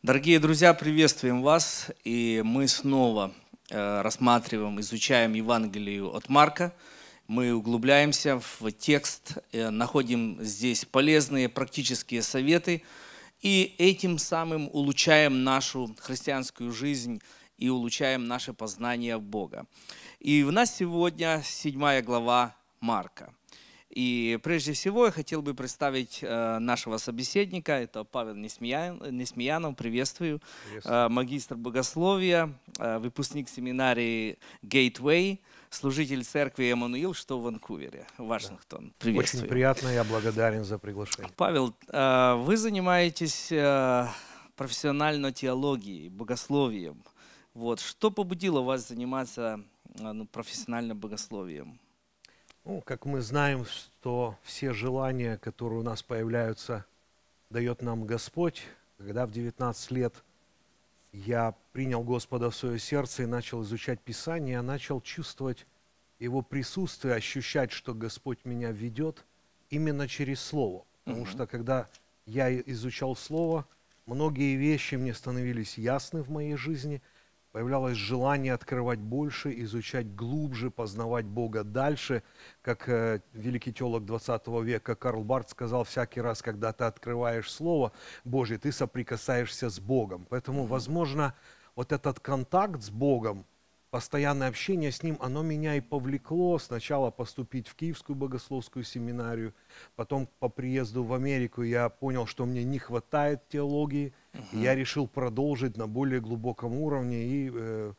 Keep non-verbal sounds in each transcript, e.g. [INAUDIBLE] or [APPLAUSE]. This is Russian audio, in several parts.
Дорогие друзья, приветствуем вас. И мы снова э, рассматриваем, изучаем Евангелие от Марка. Мы углубляемся в текст, э, находим здесь полезные практические советы и этим самым улучшаем нашу христианскую жизнь и улучшаем наше познание Бога. И у нас сегодня седьмая глава Марка. И прежде всего я хотел бы представить э, нашего собеседника, это Павел Несмеянов, приветствую, приветствую. Э, магистр богословия, э, выпускник семинарии Gateway, служитель церкви Эммануил, что в Ванкувере, Вашингтон. Да. Приветствую. Очень приятно, я благодарен за приглашение. Павел, вы занимаетесь профессионально теологией, богословием. Вот. Что побудило вас заниматься ну, профессионально богословием? Ну, как мы знаем, что все желания, которые у нас появляются, дает нам Господь. Когда в 19 лет я принял Господа в свое сердце и начал изучать Писание, я начал чувствовать Его присутствие, ощущать, что Господь меня ведет именно через Слово. Потому что когда я изучал Слово, многие вещи мне становились ясны в моей жизни – Появлялось желание открывать больше, изучать глубже, познавать Бога дальше. Как э, великий теолог 20 века Карл Барт сказал, всякий раз, когда ты открываешь Слово Божье, ты соприкасаешься с Богом. Поэтому, возможно, вот этот контакт с Богом, постоянное общение с Ним, оно меня и повлекло сначала поступить в Киевскую богословскую семинарию, потом по приезду в Америку я понял, что мне не хватает теологии – Угу. Я решил продолжить на более глубоком уровне и э,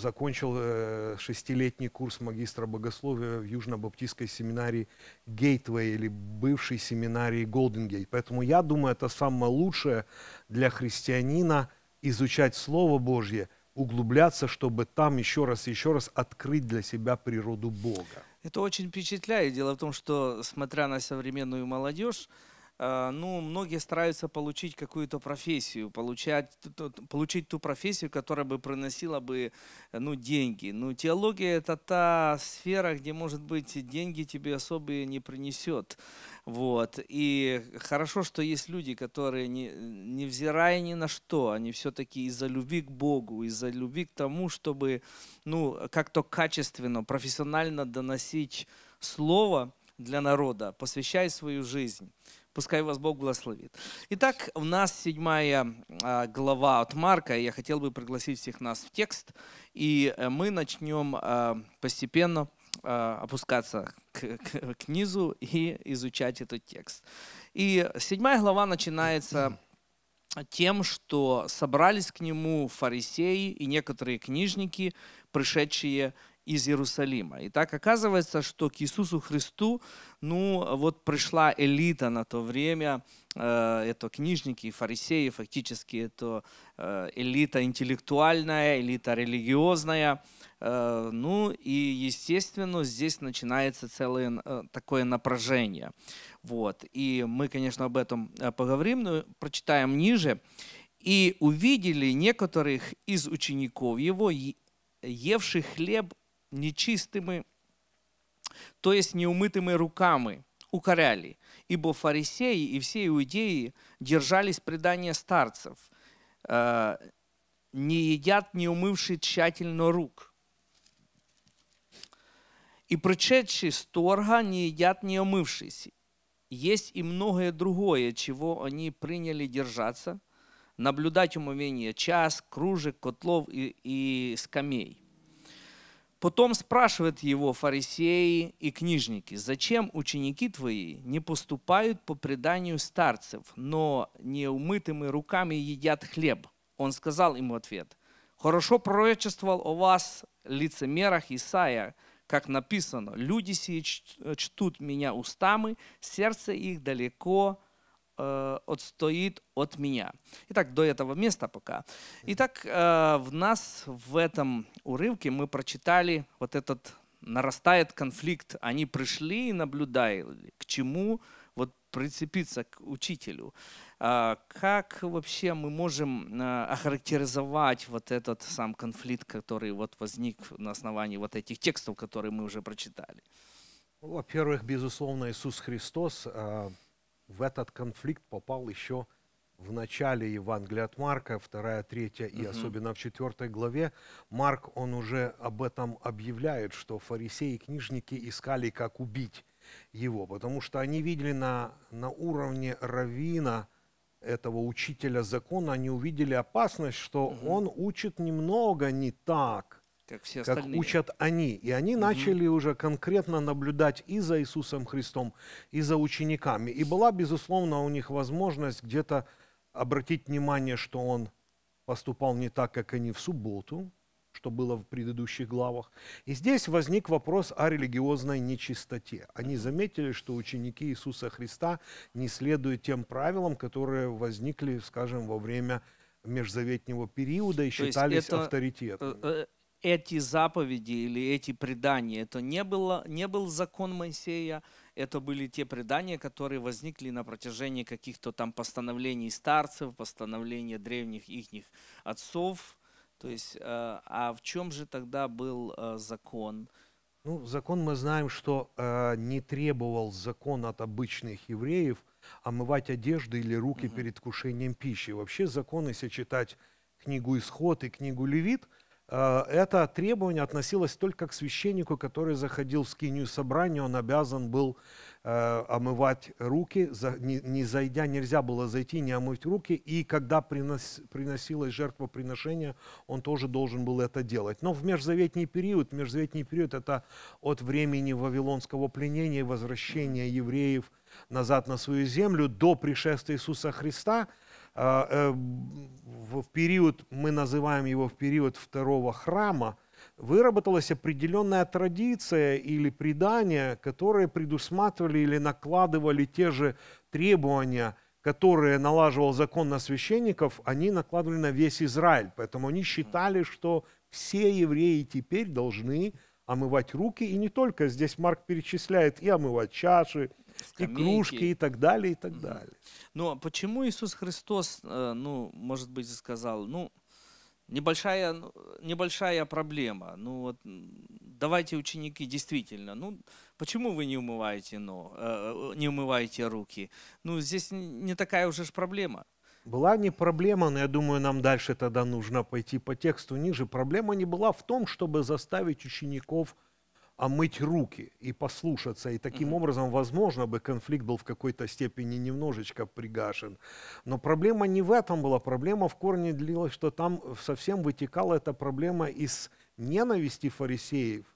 закончил э, шестилетний курс магистра богословия в Южно-Баптистской семинарии Гейтвей или бывшей семинарии Голденгейт. Поэтому я думаю, это самое лучшее для христианина изучать Слово Божье, углубляться, чтобы там еще раз еще раз открыть для себя природу Бога. Это очень впечатляет. Дело в том, что, смотря на современную молодежь, Э, ну, многие стараются получить какую-то профессию, получать, получить ту профессию, которая бы приносила бы, э, ну, деньги. Ну, теология – это та сфера, где, может быть, деньги тебе особые не принесет. Вот. И хорошо, что есть люди, которые, не, невзирая ни на что, они все-таки из-за любви к Богу, из-за любви к тому, чтобы ну, как-то качественно, профессионально доносить слово для народа, посвящая свою жизнь. Пускай вас Бог благословит. Итак, у нас седьмая а, глава от Марка. Я хотел бы пригласить всех нас в текст. И э, мы начнем а, постепенно а, опускаться к, к, к низу и изучать этот текст. И седьмая глава начинается тем, что собрались к нему фарисеи и некоторые книжники, пришедшие к из Иерусалима. И так оказывается, что к Иисусу Христу, ну вот пришла элита на то время, э, это книжники и фарисеи, фактически это э, элита интеллектуальная, элита религиозная. Э, ну и, естественно, здесь начинается целое такое напряжение. Вот. И мы, конечно, об этом поговорим, но прочитаем ниже. «И увидели некоторых из учеников его, евших хлеб нечистыми, то есть неумытыми руками, укоряли. Ибо фарисеи и все иудеи держались предания старцев, э, не едят, не умывши тщательно рук. И пришедшие с торга не едят, не умывшись. Есть и многое другое, чего они приняли держаться, наблюдать умовение час, кружек, котлов и, и скамей. Потом спрашивают его фарисеи и книжники, зачем ученики твои не поступают по преданию старцев, но неумытыми руками едят хлеб? Он сказал ему ответ, хорошо пророчествовал о вас лицемерах Исаия, как написано, люди сие чтут меня устами, сердце их далеко Э, отстоит от меня. Итак, до этого места пока. Итак, э, в нас в этом урывке мы прочитали вот этот нарастает конфликт. Они пришли и наблюдали, к чему вот прицепиться к учителю. Э, как вообще мы можем охарактеризовать вот этот сам конфликт, который вот возник на основании вот этих текстов, которые мы уже прочитали? Во-первых, безусловно, Иисус Христос в этот конфликт попал еще в начале Евангелия от Марка, 2, 3 и угу. особенно в 4 главе, Марк, он уже об этом объявляет, что фарисеи и книжники искали, как убить его, потому что они видели на, на уровне равина этого учителя закона, они увидели опасность, что угу. он учит немного не так, как, все как учат они. И они угу. начали уже конкретно наблюдать и за Иисусом Христом, и за учениками. И была, безусловно, у них возможность где-то обратить внимание, что он поступал не так, как они в субботу, что было в предыдущих главах. И здесь возник вопрос о религиозной нечистоте. Они заметили, что ученики Иисуса Христа не следуют тем правилам, которые возникли, скажем, во время межзаветнего периода и То считались это, э, авторитетами. Э, эти заповеди или эти предания, это не, было, не был закон Моисея, это были те предания, которые возникли на протяжении каких-то там постановлений старцев, постановлений древних их отцов. То есть, э, а в чем же тогда был э, закон? Ну, закон мы знаем, что э, не требовал закон от обычных евреев омывать одежды или руки угу. перед кушением пищи. Вообще закон, если читать книгу Исход и книгу Левит – Э, это требование относилось только к священнику, который заходил в скинию собрания, он обязан был э, омывать руки, не зайдя, нельзя было зайти, не омыть руки, и когда приносилось жертвоприношение, он тоже должен был это делать. Но в межзаветний период, межзаветний период это от времени вавилонского пленения и возвращения евреев назад на свою землю до пришествия Иисуса Христа – а, э, в период, мы называем его в период второго храма, выработалась определенная традиция или предание, которые предусматривали или накладывали те же требования, которые налаживал закон на священников, они накладывали на весь Израиль. Поэтому они считали, что все евреи теперь должны омывать руки, и не только. Здесь Марк перечисляет и омывать чаши, скамейки. игрушки и так далее, и так угу. далее. Но почему Иисус Христос, э, ну, может быть, сказал, ну, небольшая, ну, небольшая проблема. Ну вот, давайте ученики действительно. Ну почему вы не умываете но, э, э, не умываете руки? Ну здесь не такая уже ж проблема. Была не проблема, но я думаю, нам дальше тогда нужно пойти по тексту ниже. Проблема не была в том, чтобы заставить учеников омыть руки и послушаться. И таким угу. образом, возможно, бы конфликт был в какой-то степени немножечко пригашен. Но проблема не в этом была. Проблема в корне длилась, что там совсем вытекала эта проблема из ненависти фарисеев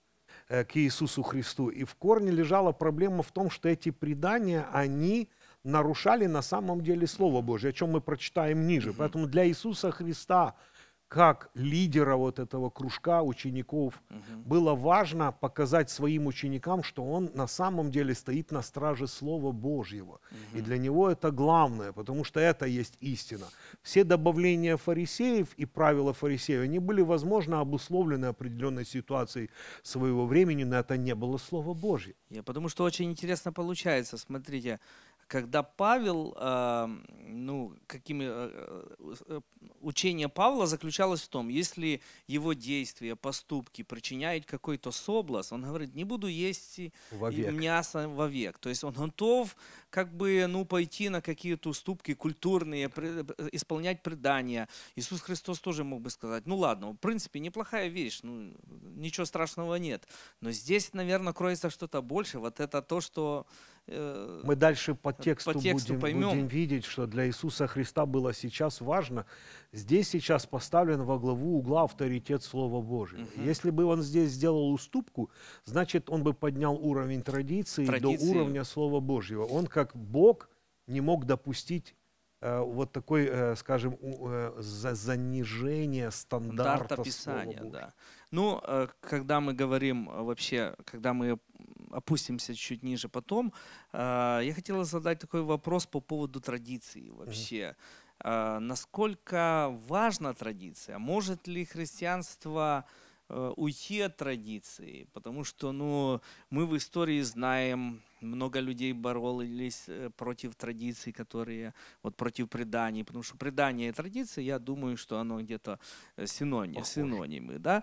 э, к Иисусу Христу. И в корне лежала проблема в том, что эти предания, они нарушали на самом деле Слово Божье, о чем мы прочитаем ниже. Поэтому для Иисуса Христа – как лидера вот этого кружка учеников угу. было важно показать своим ученикам, что он на самом деле стоит на страже Слова Божьего. Угу. И для него это главное, потому что это есть истина. Все добавления фарисеев и правила фарисеев, они были, возможно, обусловлены определенной ситуацией своего времени, но это не было Слово Божье. Я потому что очень интересно получается, смотрите, когда Павел, ну, какими, э, э, э, учение Павла заключалось в том, если его действия, поступки причиняют какой-то соблазн, он говорит, не буду есть вовек. мясо вовек. То есть он готов как бы, ну, пойти на какие-то уступки культурные, исполнять предания. Иисус Христос тоже мог бы сказать, ну, ладно, в принципе, неплохая вещь, ну, ничего страшного нет. Но здесь, наверное, кроется что-то больше. Вот это то, что Э, мы дальше по тексту, по тексту будем, поймем. будем видеть, что для Иисуса Христа было сейчас важно. Здесь сейчас поставлен во главу угла авторитет Слова Божьего. Угу. Если бы он здесь сделал уступку, значит, он бы поднял уровень традиции, традиции. до уровня Слова Божьего. Он как Бог не мог допустить э, вот такой, э, скажем, занижение стандарта, стандарта писания, да. Ну, э, когда мы говорим э, вообще, когда мы опустимся чуть ниже потом, э, я хотела задать такой вопрос по поводу традиции вообще. Mm-hmm. Насколько важна традиция? Может ли христианство уйти от традиции, потому что ну, мы в истории знаем, много людей боролись против традиций, которые вот против преданий, потому что предание и традиция, я думаю, что оно где-то синоним, синонимы, да.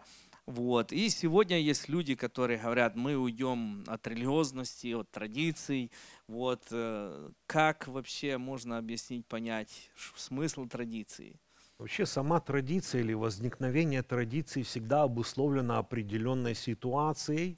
Вот. И сегодня есть люди, которые говорят, мы уйдем от религиозности, от традиций. Вот. Э, как вообще можно объяснить, понять смысл традиции? Вообще сама традиция или возникновение традиции всегда обусловлено определенной ситуацией,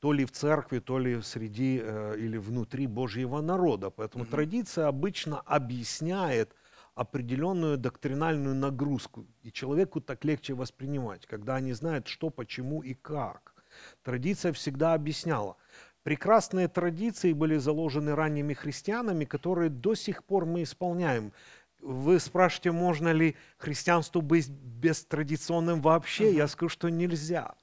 то ли в церкви, то ли среди э, или внутри Божьего народа. Поэтому mm-hmm. традиция обычно объясняет определенную доктринальную нагрузку, и человеку так легче воспринимать, когда они знают, что, почему и как. Традиция всегда объясняла. Прекрасные традиции были заложены ранними христианами, которые до сих пор мы исполняем. Вы спрашиваете, можно ли христианству быть бестрадиционным вообще? Я скажу, что нельзя.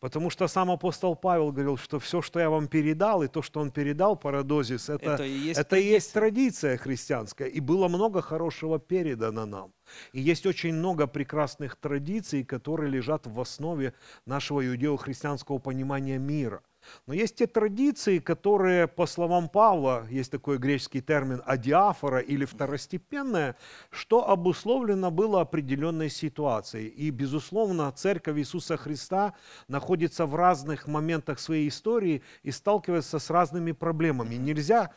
Потому что сам апостол Павел говорил, что все, что я вам передал, и то, что он передал, парадозис, это, это, и, есть это и есть традиция христианская. И было много хорошего передано нам. И есть очень много прекрасных традиций, которые лежат в основе нашего иудео-христианского понимания мира – но есть те традиции, которые, по словам Павла, есть такой греческий термин «адиафора» или «второстепенная», что обусловлено было определенной ситуацией. И, безусловно, Церковь Иисуса Христа находится в разных моментах своей истории и сталкивается с разными проблемами. Нельзя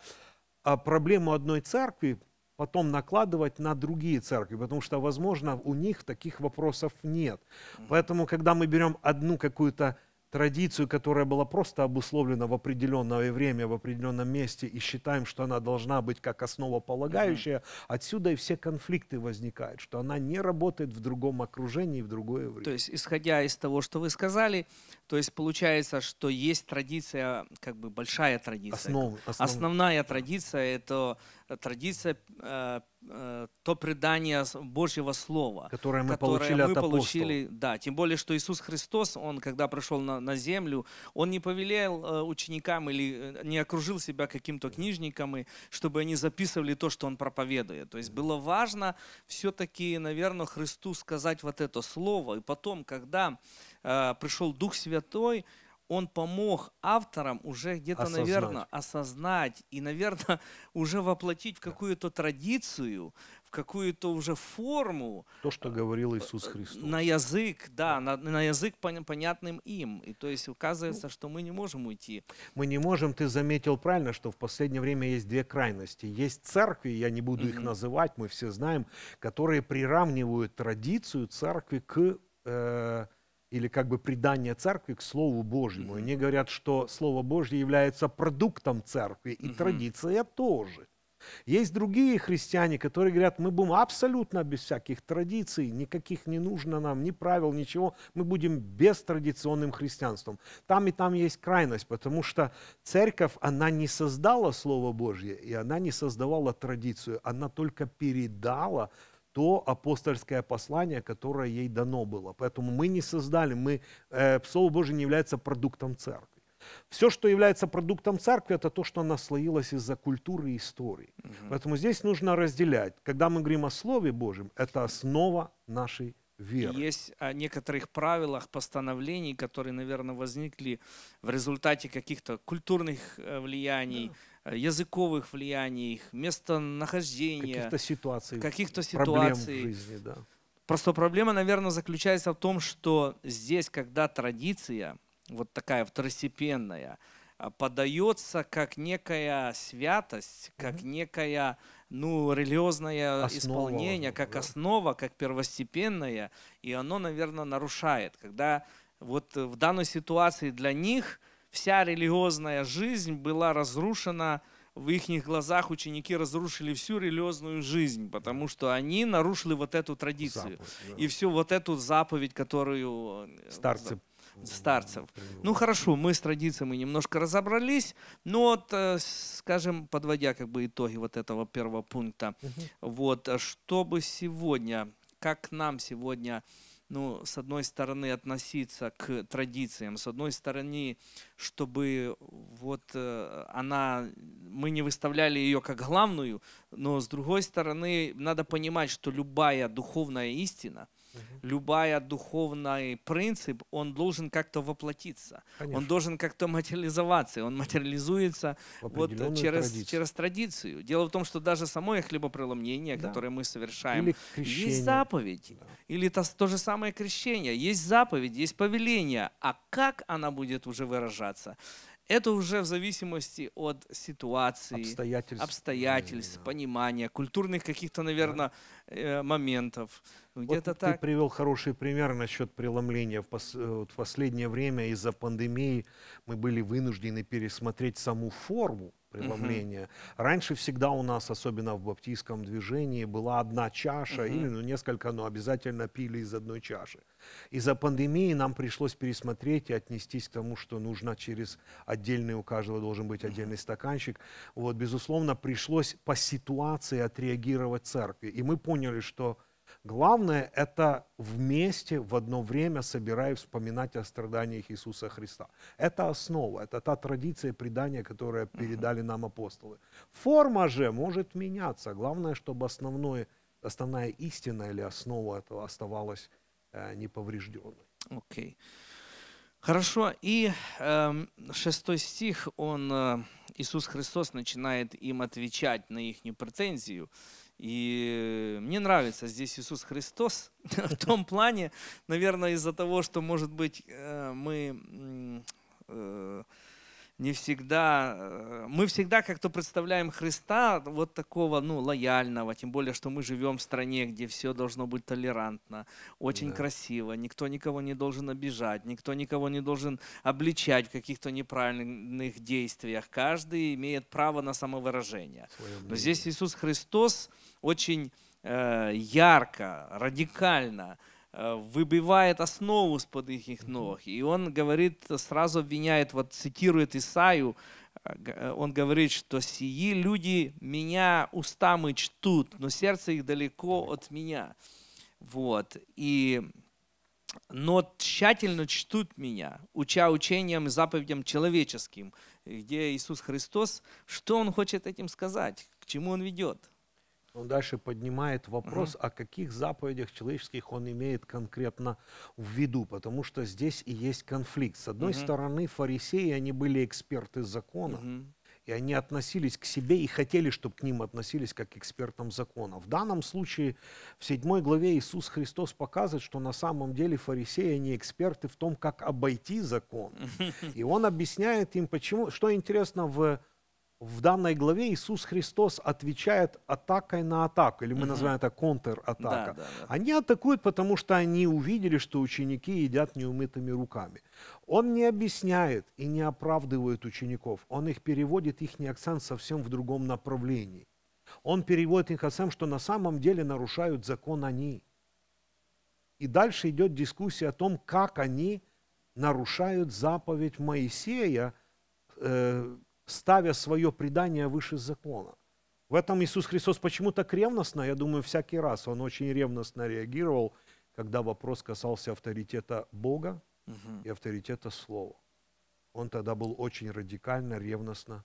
а, проблему одной церкви потом накладывать на другие церкви, потому что, возможно, у них таких вопросов нет. Поэтому, когда мы берем одну какую-то традицию, которая была просто обусловлена в определенное время, в определенном месте, и считаем, что она должна быть как основополагающая, mm-hmm. отсюда и все конфликты возникают, что она не работает в другом окружении, в другое время. То есть, исходя из того, что вы сказали, то есть получается, что есть традиция, как бы большая традиция. Основы, основы. Основная традиция — это э, традиция, э, э, то предание Божьего Слова. Которое мы которое получили мы от получили, Да, тем более, что Иисус Христос, Он, когда пришел на, на землю, Он не повелел э, ученикам или э, не окружил себя каким-то книжником, и, чтобы они записывали то, что Он проповедует. То есть было важно все-таки, наверное, Христу сказать вот это Слово. И потом, когда Э, пришел Дух Святой, он помог авторам уже где-то, осознать. наверное, осознать и, наверное, [LAUGHS] уже воплотить в какую-то традицию, в какую-то уже форму. То, что говорил э, Иисус Христос. На язык, да, на, на язык, понятным им. И то есть указывается, ну, что мы не можем уйти. Мы не можем, ты заметил правильно, что в последнее время есть две крайности. Есть церкви, я не буду их называть, мы все знаем, которые приравнивают традицию церкви к... Э, или как бы предание церкви к Слову Божьему. mm Они говорят, что Слово Божье является продуктом церкви, и mm-hmm. традиция тоже. Есть другие христиане, которые говорят, мы будем абсолютно без всяких традиций, никаких не нужно нам, ни правил, ничего, мы будем без традиционным христианством. Там и там есть крайность, потому что церковь, она не создала Слово Божье, и она не создавала традицию, она только передала то апостольское послание, которое ей дано было. Поэтому мы не создали, мы, э, Слово Божие не является продуктом церкви. Все, что является продуктом церкви, это то, что наслоилось из-за культуры и истории. Угу. Поэтому здесь нужно разделять. Когда мы говорим о Слове Божьем, это основа нашей веры. Есть о некоторых правилах постановлений, которые, наверное, возникли в результате каких-то культурных э, влияний, да Э, языковых влияний, местонахождения. Каких-то ситуаций. Каких-то ситуаций. в жизни, да. Просто проблема, наверное, заключается в том, что здесь, когда традиция, вот такая второстепенная, а, подается как некая святость, как mm-hmm. некая ну, религиозное основа, исполнение, как да. основа, как первостепенное, и оно, наверное, нарушает. Когда вот в данной ситуации для них – вся религиозная жизнь была разрушена, в их глазах ученики разрушили всю религиозную жизнь, потому что они нарушили вот эту традицию заповедь, да. и всю вот эту заповедь, которую старцы э, старцев. Ну хорошо, мы с традициями немножко разобрались, но вот, э, скажем, подводя как бы итоги вот этого первого пункта, угу. вот, э, чтобы сегодня, как нам сегодня ну, с одной стороны, относиться к традициям, с одной стороны, чтобы вот э, она, мы не выставляли ее как главную, но с другой стороны, надо понимать, что любая духовная истина, любая духовный принцип, он должен как-то воплотиться, Конечно. он должен как-то материализоваться, он материализуется вот через, традицию. через традицию. Дело в том, что даже самое хлебопреломление, да. которое мы совершаем, есть заповедь, да. или то, то же самое крещение, есть заповедь, есть повеление, а как она будет уже выражаться? Это уже в зависимости от ситуации, обстоятельств, обстоятельств понимания, культурных каких-то, наверное, да. Э, моментов. вот где-то так. Ты привел хороший пример насчет преломления. В, пос... Э, в последнее время из-за пандемии мы были вынуждены пересмотреть саму форму преломление. Угу. Раньше всегда у нас, особенно в баптистском движении, была одна чаша угу. или ну, несколько, но обязательно пили из одной чаши. Из-за пандемии нам пришлось пересмотреть и отнестись к тому, что нужно через отдельный, у каждого должен быть отдельный стаканчик. Вот, безусловно, пришлось по ситуации отреагировать церкви. И мы поняли, что Главное – это вместе в одно время собирая и вспоминать о страданиях Иисуса Христа. Это основа, это та традиция предания, которое передали нам апостолы. Форма же может меняться. Главное, чтобы основное, основная истина или основа этого оставалась э, неповрежденной. Окей. Okay. Хорошо. И э, шестой стих, он, э, Иисус Христос начинает им отвечать на их претензию. И мне нравится здесь Иисус Христос [LAUGHS] в том плане, наверное, из-за того, что, может быть, э, мы э, не всегда, э, мы всегда как-то представляем Христа вот такого, ну, лояльного, тем более, что мы живем в стране, где все должно быть толерантно, очень да. красиво, никто никого не должен обижать, никто никого не должен обличать в каких-то неправильных действиях, каждый имеет право на самовыражение. Но здесь Иисус Христос очень э, ярко, радикально, Э, выбивает основу с-под их ног. И он говорит, сразу обвиняет, вот цитирует Исаю, э, э, он говорит, что сии люди меня устами чтут, но сердце их далеко от меня. Вот. И но тщательно чтут меня, уча учением и заповедям человеческим, где Иисус Христос, что Он хочет этим сказать, к чему Он ведет. Он дальше поднимает вопрос, угу. о каких заповедях человеческих он имеет конкретно в виду, потому что здесь и есть конфликт. С одной угу. стороны, фарисеи, они были эксперты закона. Угу и они относились к себе и хотели, чтобы к ним относились как к экспертам закона. В данном случае в 7 главе Иисус Христос показывает, что на самом деле фарисеи, они эксперты в том, как обойти закон. [LAUGHS] И он объясняет им, почему, что интересно в в данной главе Иисус Христос отвечает атакой на атаку, или мы угу. называем это контратака. Да, да, да. Они атакуют, потому что они увидели, что ученики едят неумытыми руками. Он не объясняет и не оправдывает учеников, он их переводит, их не акцент совсем в другом направлении. Он переводит их акцент, что на самом деле нарушают закон они. И дальше идет дискуссия о том, как они нарушают заповедь Моисея, э, ставя свое предание выше закона. В этом Иисус Христос почему так ревностно, я думаю, всякий раз он очень ревностно реагировал, когда вопрос касался авторитета Бога угу. и авторитета Слова. Он тогда был очень радикально, ревностно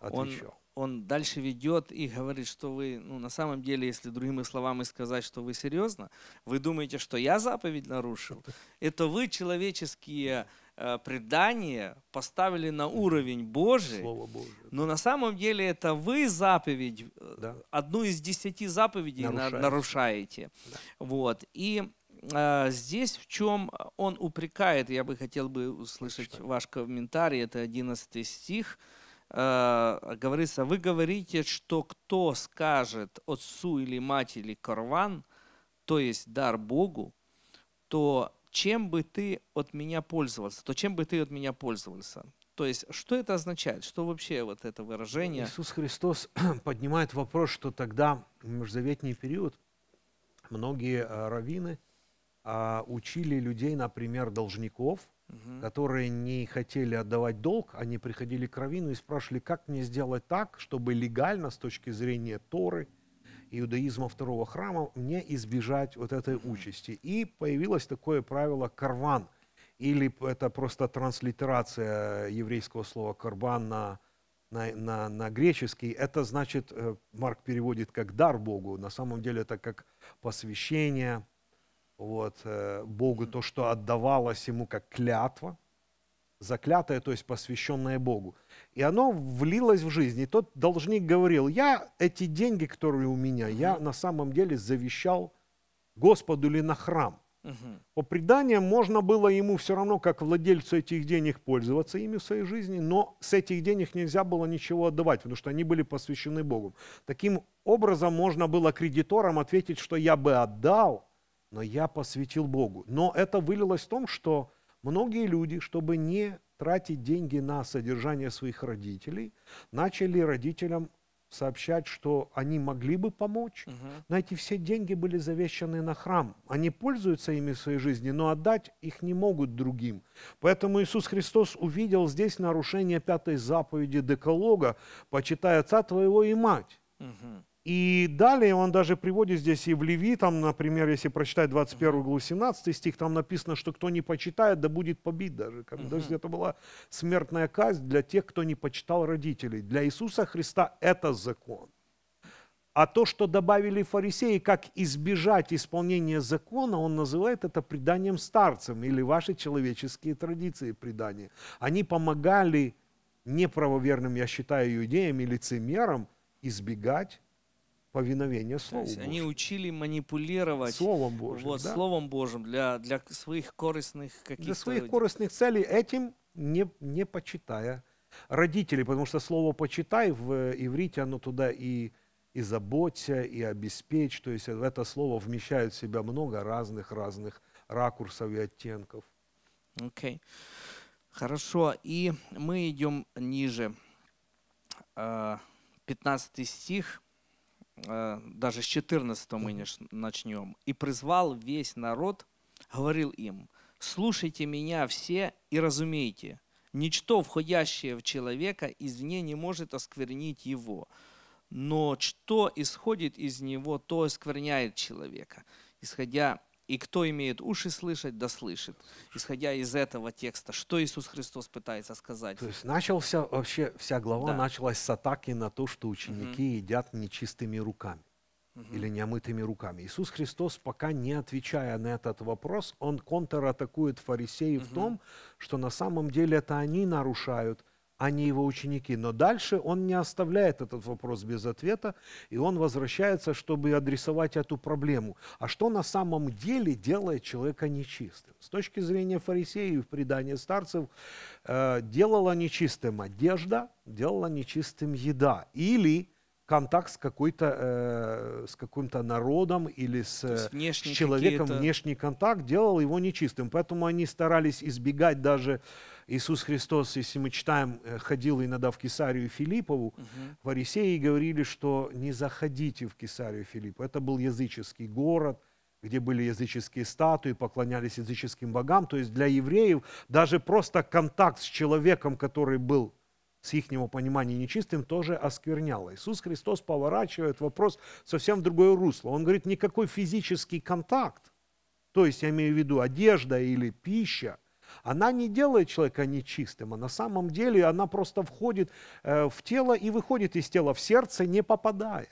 отвечал. Он, он дальше ведет и говорит, что вы, ну, на самом деле, если другими словами сказать, что вы серьезно, вы думаете, что я заповедь нарушил. Это вы человеческие Э, предание поставили на уровень Божий. Слово Божие. Но на самом деле это вы заповедь, э, да. одну из десяти заповедей нарушаете. нарушаете. Да. Вот. И а, здесь в чем он упрекает, я бы хотел бы услышать Что? ваш комментарий, это 11 стих. А, говорится, вы говорите, что кто скажет отцу или матери корван, то есть дар Богу, то чем бы ты от меня пользовался, то чем бы ты от меня пользовался. То есть, что это означает? Что вообще вот это выражение? Иисус Христос [CLEARS THROAT] поднимает вопрос, что тогда в межзаветний период многие э, раввины а, учили людей, например, должников, угу. которые не хотели отдавать долг, они приходили к раввину и спрашивали, как мне сделать так, чтобы легально с точки зрения Торы – иудаизма второго храма не избежать вот этой участи. И появилось такое правило «карван», или это просто транслитерация еврейского слова «карбан» на, на, на, на греческий. Это значит, э, Марк переводит как «дар Богу», на самом деле это как посвящение вот, э, Богу, то, что отдавалось ему как клятва – заклятое, то есть посвященное Богу. И оно влилось в жизнь. И тот должник говорил, я эти деньги, которые у меня, угу. я на самом деле завещал Господу или на храм. Угу. По преданиям можно было ему все равно, как владельцу этих денег, пользоваться ими в своей жизни, но с этих денег нельзя было ничего отдавать, потому что они были посвящены Богу. Таким образом можно было кредиторам ответить, что я бы отдал, но я посвятил Богу. Но это вылилось в том, что Многие люди, чтобы не тратить деньги на содержание своих родителей, начали родителям сообщать, что они могли бы помочь, угу. но эти все деньги были завещаны на храм. Они пользуются ими в своей жизни, но отдать их не могут другим. Поэтому Иисус Христос увидел здесь нарушение пятой заповеди Деколога «Почитай отца твоего и мать». Угу. И далее он даже приводит здесь и в Левитам, например, если прочитать 21 главу 17 стих, там написано, что кто не почитает, да будет побит даже. Как, то есть это была смертная казнь для тех, кто не почитал родителей. Для Иисуса Христа это закон. А то, что добавили фарисеи, как избежать исполнения закона, он называет это преданием старцам или ваши человеческие традиции предания. Они помогали неправоверным, я считаю, иудеям и лицемерам избегать повиновение Слову То есть Они учили манипулировать Словом Божьим, вот, да? Словом Божьим для, для своих корыстных каких-то... Для своих корыстных целей, этим не, не почитая родителей, потому что слово «почитай» в иврите, оно туда и, и заботься, и обеспечь, то есть это слово вмещает в себя много разных-разных ракурсов и оттенков. Окей. Okay. Хорошо, и мы идем ниже. 15 а, стих. Э, даже с 14 мы не начнем, и призвал весь народ, говорил им, «Слушайте меня все и разумейте, ничто, входящее в человека, извне не может осквернить его, но что исходит из него, то оскверняет человека». Исходя и кто имеет уши слышать, да слышит. Исходя из этого текста, что Иисус Христос пытается сказать. То есть начался вообще вся глава да. началась с атаки на то, что ученики угу. едят нечистыми руками угу. или неомытыми руками. Иисус Христос, пока не отвечая на этот вопрос, он контратакует фарисеев угу. в том, что на самом деле это они нарушают они его ученики. Но дальше он не оставляет этот вопрос без ответа, и он возвращается, чтобы адресовать эту проблему. А что на самом деле делает человека нечистым? С точки зрения фарисеев, предания старцев, э, делала нечистым одежда, делала нечистым еда. Или контакт с какой-то э, с каким-то народом или с, э, с человеком внешний контакт делал его нечистым поэтому они старались избегать даже Иисус Христос если мы читаем э, ходил иногда в Кесарию Филиппову угу. фарисеи говорили что не заходите в Кесарию Филиппу это был языческий город где были языческие статуи, поклонялись языческим богам. То есть для евреев даже просто контакт с человеком, который был с ихнего понимания нечистым, тоже оскверняло. Иисус Христос поворачивает вопрос совсем в другое русло. Он говорит, никакой физический контакт, то есть я имею в виду одежда или пища, она не делает человека нечистым, а на самом деле она просто входит э, в тело и выходит из тела, в сердце не попадая.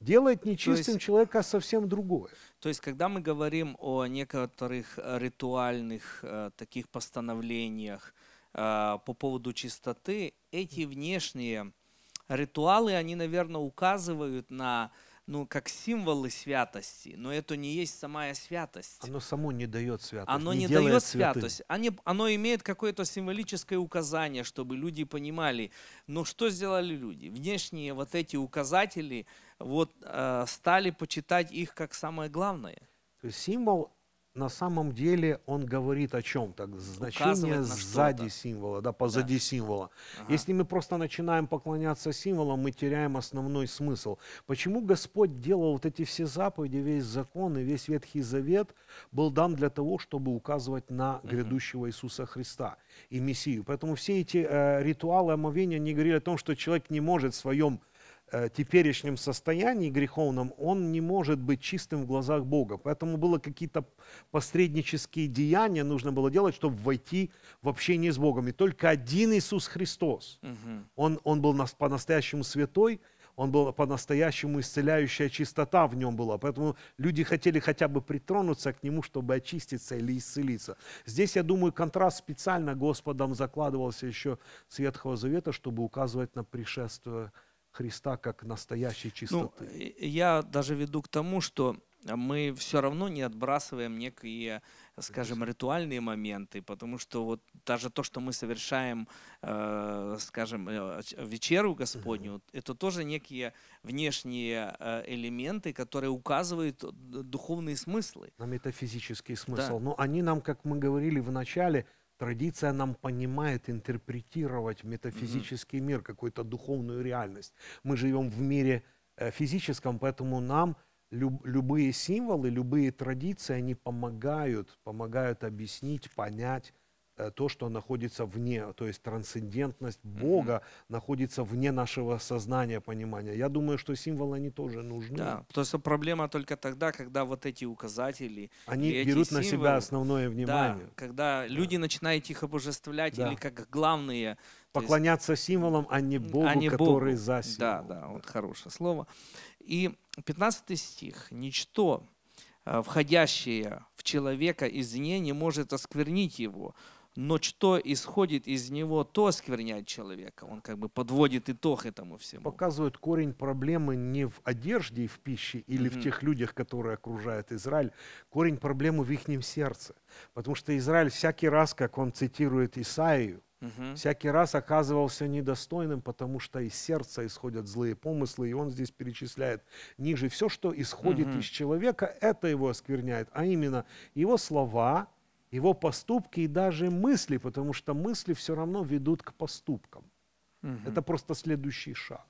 Делает нечистым есть, человека совсем другое. То есть, когда мы говорим о некоторых э, ритуальных э, таких постановлениях, Э, по поводу чистоты, эти внешние ритуалы, они, наверное, указывают на ну, как символы святости, но это не есть самая святость. Оно само не дает святость. Оно не, не дает святость. Они, оно имеет какое-то символическое указание, чтобы люди понимали. Но ну, что сделали люди? Внешние вот эти указатели вот, э, стали почитать их как самое главное. То есть символ на самом деле он говорит о чем-то. Значение сзади символа, да, позади да. символа. Ага. Если мы просто начинаем поклоняться символам, мы теряем основной смысл. Почему Господь делал вот эти все заповеди, весь закон и весь Ветхий Завет был дан для того, чтобы указывать на грядущего Иисуса Христа и Мессию. Поэтому все эти э, ритуалы омовения, не говорили о том, что человек не может в своем Э, теперешнем состоянии греховном, он не может быть чистым в глазах Бога. Поэтому было какие-то посреднические деяния нужно было делать, чтобы войти в общение с Богом. И только один Иисус Христос, он, он был по-настоящему святой, он был по-настоящему исцеляющая чистота в нем была. Поэтому люди хотели хотя бы притронуться к нему, чтобы очиститься или исцелиться. Здесь, я думаю, контраст специально Господом закладывался еще с Ветхого Завета, чтобы указывать на пришествие Христа как настоящей ну, чистоты. Ну, я даже веду к тому, что мы все равно не отбрасываем некие, скажем, ритуальные моменты, потому что вот даже то, что мы совершаем, э, скажем, э, вечеру Господню, это тоже некие внешние э, элементы, которые указывают духовные смыслы. На метафизический смысл. Да. Но они нам, как мы говорили в начале, Традиция нам понимает интерпретировать метафизический мир, какую-то духовную реальность. Мы живем в мире э, физическом, поэтому нам люб, любые символы, любые традиции, они помогают, помогают объяснить, понять Э, то, что находится вне, то есть трансцендентность Бога mm-hmm. находится вне нашего сознания, понимания. Я думаю, что символы они тоже нужны. Да, то есть проблема только тогда, когда вот эти указатели, они эти берут символы, на себя основное внимание. Да, когда да. люди начинают их обожествлять да. или как главные поклоняться есть, символам, а не Богу, а не который Богу. за символ. Да, да, вот хорошее слово. И 15 стих. «Ничто, э, входящее в человека извне, не может осквернить его, но что исходит из него, то оскверняет человека. Он как бы подводит итог этому всему. Показывает корень проблемы не в одежде и в пище или mm-hmm. в тех людях, которые окружают Израиль. Корень проблемы в их сердце. Потому что Израиль всякий раз, как он цитирует Исаию, угу. всякий раз оказывался недостойным, потому что из сердца исходят злые помыслы, и он здесь перечисляет ниже. Все, что исходит угу. из человека, это его оскверняет, а именно его слова, его поступки и даже мысли, потому что мысли все равно ведут к поступкам. Угу. Это просто следующий шаг.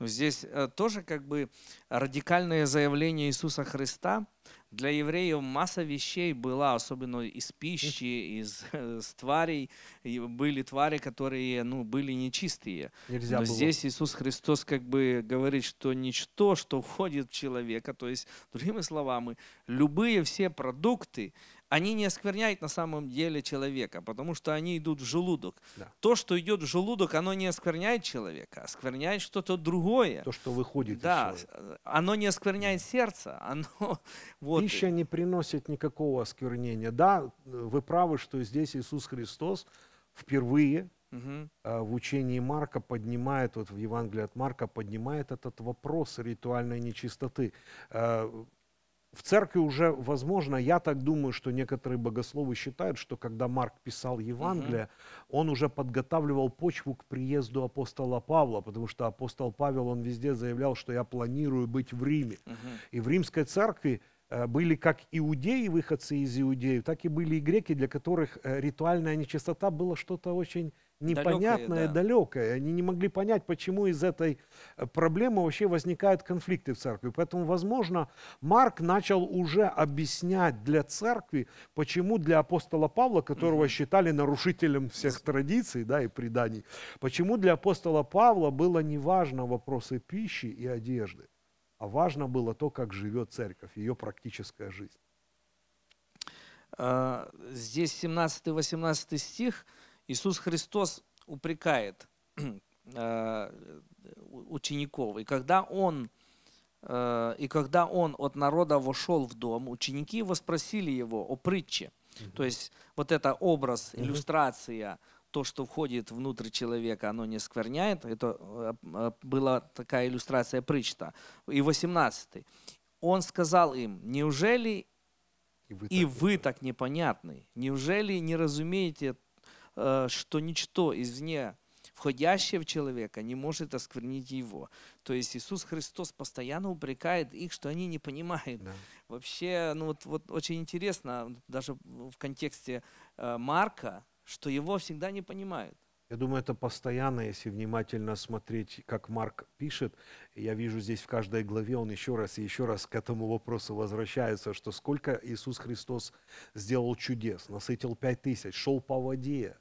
Здесь э, тоже как бы радикальное заявление Иисуса Христа. Для евреев масса вещей была, особенно из пищи, из, из э, тварей. И были твари, которые ну, были нечистые. Нельзя Но было. здесь Иисус Христос как бы говорит, что ничто, что входит в человека, то есть, другими словами, любые все продукты, они не оскверняют на самом деле человека, потому что они идут в желудок. Да. То, что идет в желудок, оно не оскверняет человека, оскверняет что-то другое. То, что выходит да, из человека. Оно не оскверняет да. сердце. Оно, [LAUGHS] вот. Пища не приносит никакого осквернения. Да, вы правы, что здесь Иисус Христос впервые угу. в учении Марка поднимает, вот в Евангелии от Марка поднимает этот вопрос ритуальной нечистоты. Э, в церкви уже, возможно, я так думаю, что некоторые богословы считают, что когда Марк писал Евангелие, угу. он уже подготавливал почву к приезду апостола Павла, потому что апостол Павел, он везде заявлял, что я планирую быть в Риме. Угу. И в римской церкви э, были как иудеи, выходцы из иудеев, так и были и греки, для которых э, ритуальная нечистота была что-то очень непонятное, далекое, далекое. Они не могли понять, почему из этой э, проблемы вообще возникают конфликты в церкви. Поэтому, возможно, Марк начал уже объяснять для церкви, почему для апостола Павла, которого угу. считали нарушителем всех традиций да, и преданий, почему для апостола Павла было неважно вопросы пищи и одежды, а важно было то, как живет церковь, ее практическая жизнь. А, здесь 17-18 стих – Иисус Христос упрекает [CLEARS THROAT] э, учеников. И когда он, э, и когда он от народа вошел в дом, ученики его спросили его о притче. mm То есть вот это образ, mm-hmm. иллюстрация, то, что входит внутрь человека, оно не скверняет. Это э, была такая иллюстрация притча. И 18. Он сказал им, неужели и вы, и так, вы так непонятны? Неужели не разумеете Э, что ничто извне входящее в человека, не может осквернить его. То есть Иисус Христос постоянно упрекает их, что они не понимают. Да. Вообще, ну вот, вот очень интересно, даже в контексте э, Марка, что его всегда не понимают. Я думаю, это постоянно, если внимательно смотреть, как Марк пишет. Я вижу здесь в каждой главе, он еще раз и еще раз к этому вопросу возвращается, что сколько Иисус Христос сделал чудес, насытил пять тысяч, шел по воде,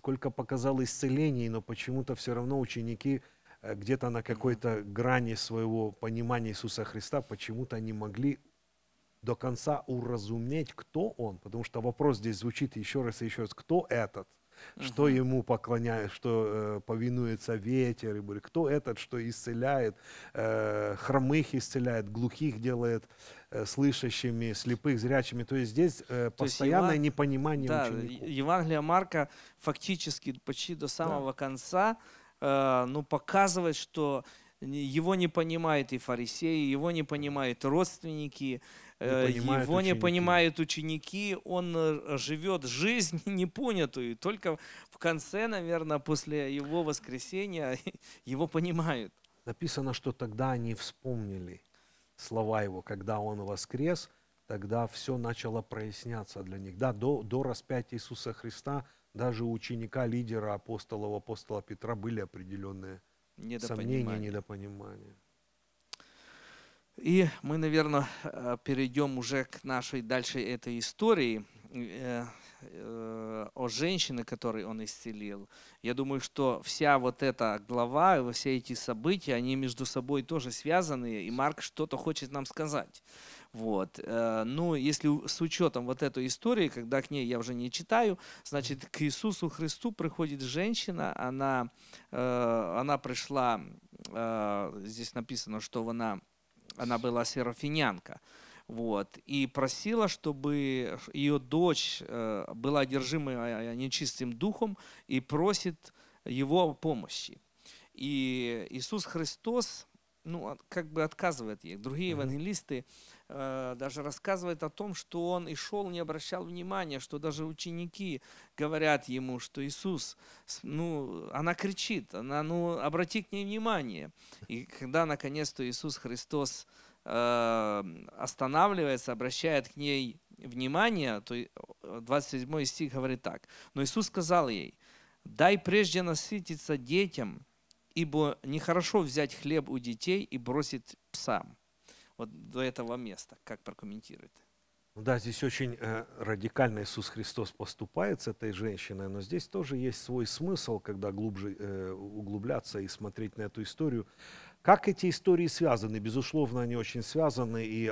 сколько показал исцелений, но почему-то все равно ученики э, где-то на какой-то грани своего понимания Иисуса Христа почему-то не могли до конца уразуметь, кто он, потому что вопрос здесь звучит еще раз и еще раз, кто этот – угу. что ему поклоняется, что э, повинуется ветер, и буря. кто этот, что исцеляет, э, хромых исцеляет, глухих делает э, слышащими, слепых, зрячими. То есть здесь э, постоянное есть непонимание да, учеников. Евангелие Марка фактически почти до самого да. конца э, ну, показывает, что его не понимают и фарисеи, его не понимают родственники, не э, его ученики. не понимают ученики, он э, живет жизнь [LAUGHS] непонятую, только в конце, наверное, после его воскресения [LAUGHS] его понимают. Написано, что тогда они вспомнили слова его, когда он воскрес, тогда все начало проясняться для них. Да, до, до распятия Иисуса Христа даже у ученика, лидера апостола, апостола Петра были определенные недопонимания. сомнения, недопонимания. И мы, наверное, э, перейдем уже к нашей дальше этой истории э, э, о женщине, которой он исцелил. Я думаю, что вся вот эта глава, все эти события, они между собой тоже связаны, и Марк что-то хочет нам сказать. Вот. Но ну, если с учетом вот этой истории, когда к ней я уже не читаю, значит, к Иисусу Христу приходит женщина, она, она пришла, здесь написано, что она она была серафинянка. Вот. И просила, чтобы ее дочь э, была одержима а, а, нечистым духом и просит его помощи. И Иисус Христос ну, как бы отказывает ей. Другие евангелисты mm-hmm Э, даже рассказывает о том, что он и шел, не обращал внимания, что даже ученики говорят ему, что Иисус, ну, она кричит, она, ну, обрати к ней внимание. И когда, наконец-то, Иисус Христос э, останавливается, обращает к ней внимание, то 27 стих говорит так. Но Иисус сказал ей, «Дай прежде насытиться детям, ибо нехорошо взять хлеб у детей и бросить псам» вот до этого места. Как прокомментирует? Ну да, здесь очень э, радикально Иисус Христос поступает с этой женщиной, но здесь тоже есть свой смысл, когда глубже э, углубляться и смотреть на эту историю. Как эти истории связаны? Безусловно, они очень связаны, и э,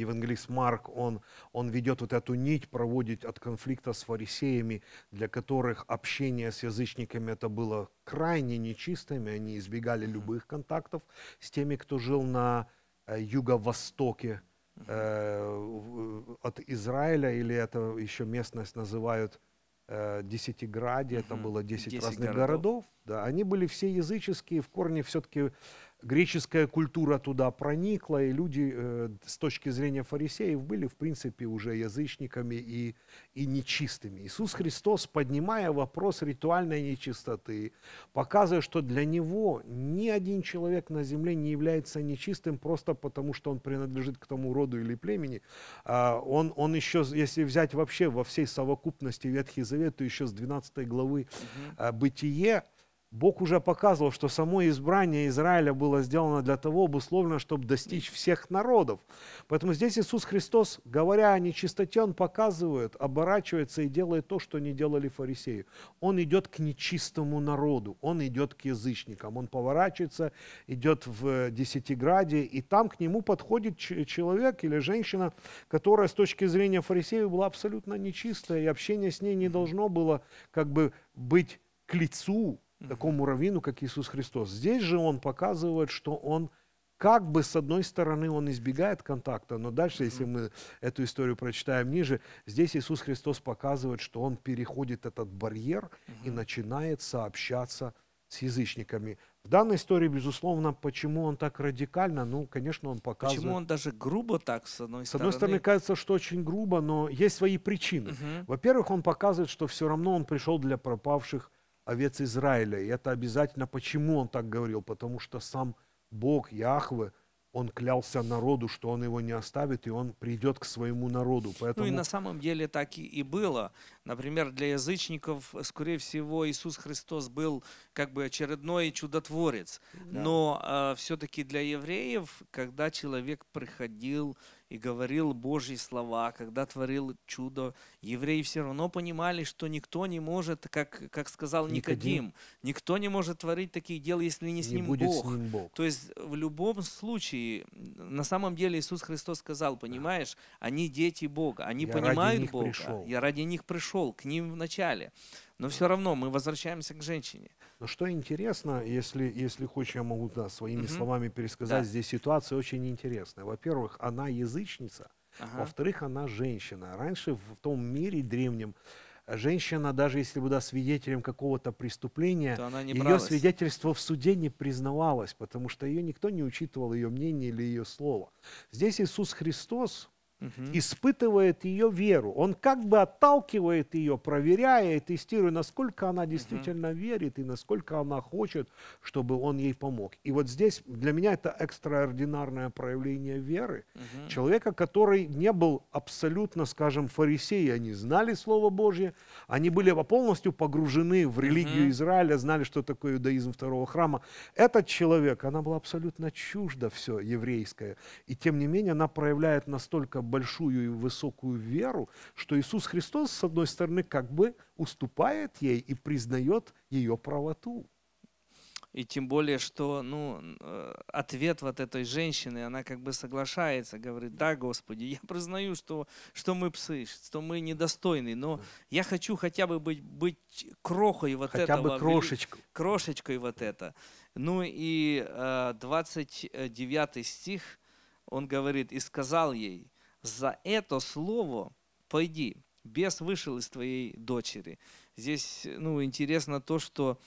евангелист Марк, он, он ведет вот эту нить, проводит от конфликта с фарисеями, для которых общение с язычниками это было крайне нечистыми, они избегали любых контактов с теми, кто жил на Э, юго-востоке э, от Израиля, или это еще местность называют э, Десятиграде, угу. там было 10, 10 разных городов. городов да, они были все языческие, в корне все-таки греческая культура туда проникла, и люди э, с точки зрения фарисеев были, в принципе, уже язычниками и, и нечистыми. Иисус Христос, поднимая вопрос ритуальной нечистоты, показывая, что для Него ни один человек на земле не является нечистым просто потому, что он принадлежит к тому роду или племени. А, он, он еще, если взять вообще во всей совокупности Ветхий Завет, то еще с 12 главы э, «Бытие», Бог уже показывал, что само избрание Израиля было сделано для того, обусловлено, чтобы достичь всех народов. Поэтому здесь Иисус Христос, говоря о нечистоте, Он показывает, оборачивается и делает то, что не делали фарисеи. Он идет к нечистому народу, Он идет к язычникам, Он поворачивается, идет в Десятиграде, и там к Нему подходит человек или женщина, которая с точки зрения фарисеев была абсолютно нечистая, и общение с ней не должно было как бы быть к лицу такому раввину, как Иисус Христос. Здесь же он показывает, что он как бы с одной стороны он избегает контакта, но дальше, если мы эту историю прочитаем ниже, здесь Иисус Христос показывает, что он переходит этот барьер и начинает сообщаться с язычниками. В данной истории, безусловно, почему он так радикально, ну, конечно, он показывает... Почему он даже грубо так, с одной стороны? С одной стороны, кажется, что очень грубо, но есть свои причины. Угу. Во-первых, он показывает, что все равно он пришел для пропавших овец Израиля. И это обязательно, почему он так говорил, потому что сам Бог, Яхве, он клялся народу, что он его не оставит, и он придет к своему народу. Поэтому... Ну и на самом деле так и, и было. Например, для язычников, скорее всего, Иисус Христос был как бы очередной чудотворец. Да. Но э, а, все-таки для евреев, когда человек приходил и говорил Божьи слова, когда творил чудо, евреи все равно понимали, что никто не может, как, как сказал Никодим, Никодим, никто не может творить такие дела, если не, с, не ним будет Бог. с ним Бог. То есть в любом случае, на самом деле Иисус Христос сказал, понимаешь, они дети Бога, они Я понимают Бога. Пришел. Я ради них пришел, к ним вначале. Но все равно мы возвращаемся к женщине. Но что интересно, если, если хочешь, я могу да, своими угу. словами пересказать, да. здесь ситуация очень интересная. Во-первых, она язычница, ага. во-вторых, она женщина. Раньше в том мире древнем женщина, даже если была свидетелем какого-то преступления, ее свидетельство в суде не признавалось, потому что ее никто не учитывал, ее мнение или ее слово. Здесь Иисус Христос угу. испытывает ее веру. Он как бы отталкивает ее, проверяя и тестируя, насколько она действительно угу. верит и насколько она хочет, чтобы он ей помог. И вот здесь для меня это экстраординарное проявление веры. Угу. Человека, который не был абсолютно, скажем, фарисеи, они знали Слово Божье, они были полностью погружены в религию угу. Израиля, знали, что такое иудаизм второго храма. Этот человек, она была абсолютно чужда все еврейское, и тем не менее она проявляет настолько большую и высокую веру, что Иисус Христос, с одной стороны, как бы уступает ей и признает ее правоту. И тем более, что ну, э, ответ вот этой женщины, она как бы соглашается, говорит, да, Господи, я признаю, что, что мы псы, что мы недостойны, но я хочу хотя бы быть, быть крохой вот хотя этого. Хотя бы крошечкой. Крошечкой вот это. Ну и 29 э, стих, он говорит, и сказал ей, за это слово пойди, бес вышел из твоей дочери. Здесь ну, интересно то, что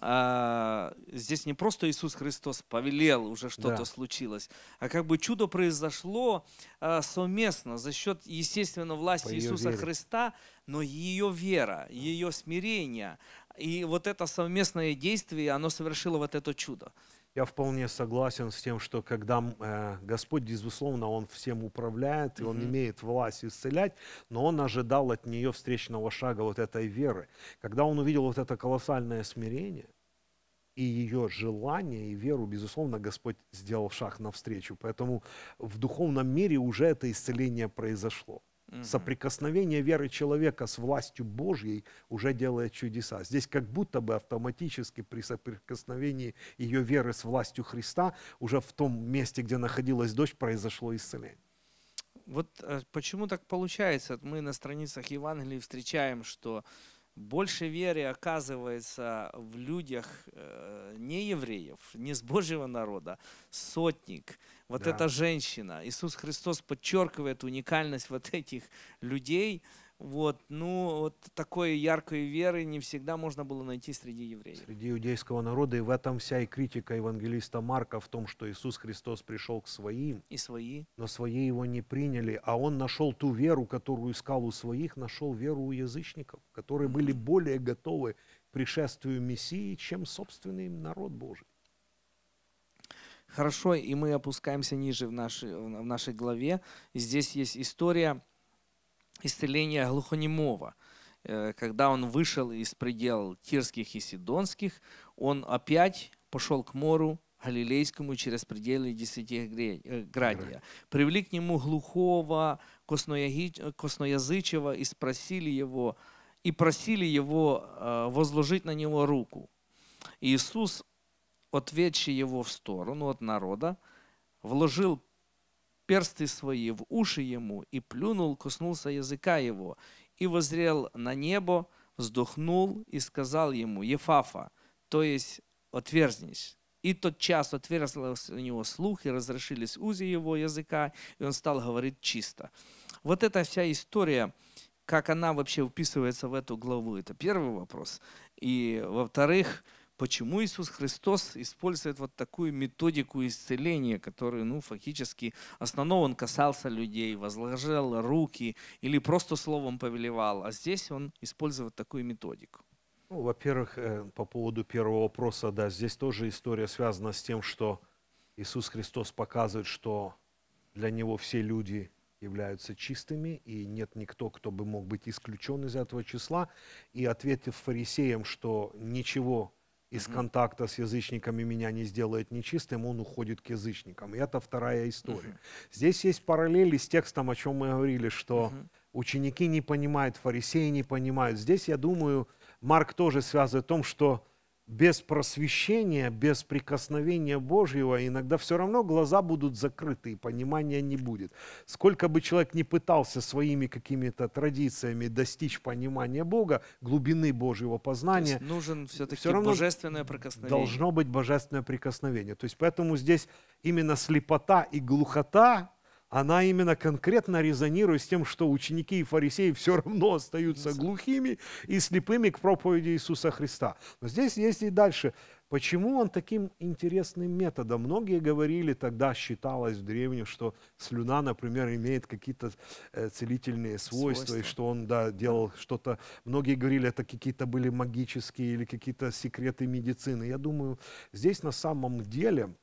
а, здесь не просто Иисус Христос повелел, уже что-то да. случилось, а как бы чудо произошло а, совместно за счет, естественно, власти По Иисуса вере. Христа, но ее вера, ее смирение и вот это совместное действие, оно совершило вот это чудо я вполне согласен с тем, что когда э, Господь, безусловно, Он всем управляет, и Он mm-hmm. имеет власть исцелять, но Он ожидал от нее встречного шага вот этой веры. Когда Он увидел вот это колоссальное смирение, и ее желание и веру, безусловно, Господь сделал шаг навстречу. Поэтому в духовном мире уже это исцеление произошло. Соприкосновение веры человека с властью Божьей уже делает чудеса. Здесь как будто бы автоматически при соприкосновении ее веры с властью Христа уже в том месте, где находилась дочь, произошло исцеление. Вот э, почему так получается? Мы на страницах Евангелия встречаем, что больше веры оказывается в людях э, не евреев, не с Божьего народа, сотник, вот да. эта женщина. Иисус Христос подчеркивает уникальность вот этих людей, вот, ну, вот такой яркой веры не всегда можно было найти среди евреев. Среди иудейского народа, и в этом вся и критика евангелиста Марка в том, что Иисус Христос пришел к своим. И свои. Но свои его не приняли, а он нашел ту веру, которую искал у своих, нашел веру у язычников, которые были более готовы к пришествию Мессии, чем собственный народ Божий. Хорошо, и мы опускаемся ниже в нашей, в нашей главе. Здесь есть история исцеление глухонемого. Э, когда он вышел из предел Тирских и Сидонских, он опять пошел к мору Галилейскому через пределы Десятиградия. Э, Привели к нему глухого, косноязычего и спросили его, и просили его э, возложить на него руку. Иисус, отведший его в сторону от народа, вложил персты свои в уши ему, и плюнул, коснулся языка его, и возрел на небо, вздохнул и сказал ему «Ефафа», то есть «отверзнись». И тот час отверзлась у него слух, и разрешились узи его языка, и он стал говорить чисто. Вот эта вся история, как она вообще вписывается в эту главу, это первый вопрос. И во-вторых, почему Иисус Христос использует вот такую методику исцеления, которую, ну, фактически, основного он касался людей, возложил руки или просто словом повелевал, а здесь он использует такую методику. Ну, во-первых, э, по поводу первого вопроса, да, здесь тоже история связана с тем, что Иисус Христос показывает, что для Него все люди являются чистыми, и нет никто, кто бы мог быть исключен из этого числа. И ответив фарисеям, что ничего из контакта с язычниками меня не сделает нечистым, он уходит к язычникам. И это вторая история. Здесь есть параллели с текстом, о чем мы говорили, что ученики не понимают, фарисеи не понимают. Здесь, я думаю, Марк тоже связывает в том, что без просвещения, без прикосновения Божьего, иногда все равно глаза будут закрыты, и понимания не будет. Сколько бы человек ни пытался своими какими-то традициями достичь понимания Бога, глубины Божьего познания, нужен все-таки все равно божественное прикосновение. Должно быть божественное прикосновение. То есть поэтому здесь именно слепота и глухота она именно конкретно резонирует с тем, что ученики и фарисеи все равно остаются глухими и слепыми к проповеди Иисуса Христа. Но здесь есть и дальше. Почему он таким интересным методом? Многие говорили тогда, считалось в древнем, что слюна, например, имеет какие-то э, целительные свойства, свойства, и что он да, делал что-то. Многие говорили, это какие-то были магические или какие-то секреты медицины. Я думаю, здесь на самом деле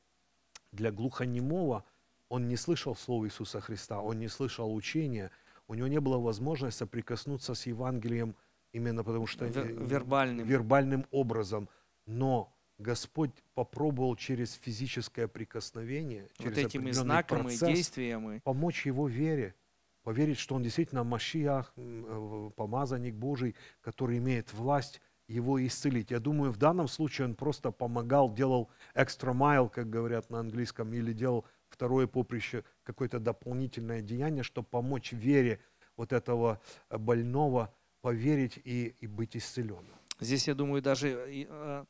для глухонемого – он не слышал слова Иисуса Христа, он не слышал учения, у него не было возможности соприкоснуться с Евангелием именно потому что... Вер- э, вербальным. Вербальным образом. Но Господь попробовал через физическое прикосновение, через вот этими процесс, и действиями помочь его вере, поверить, что он действительно Машиах, э, помазанник Божий, который имеет власть его исцелить. Я думаю, в данном случае он просто помогал, делал экстра майл, как говорят на английском, или делал второе поприще, какое-то дополнительное деяние, чтобы помочь вере вот этого э, больного поверить и, и быть исцеленным. Здесь, я думаю, даже э,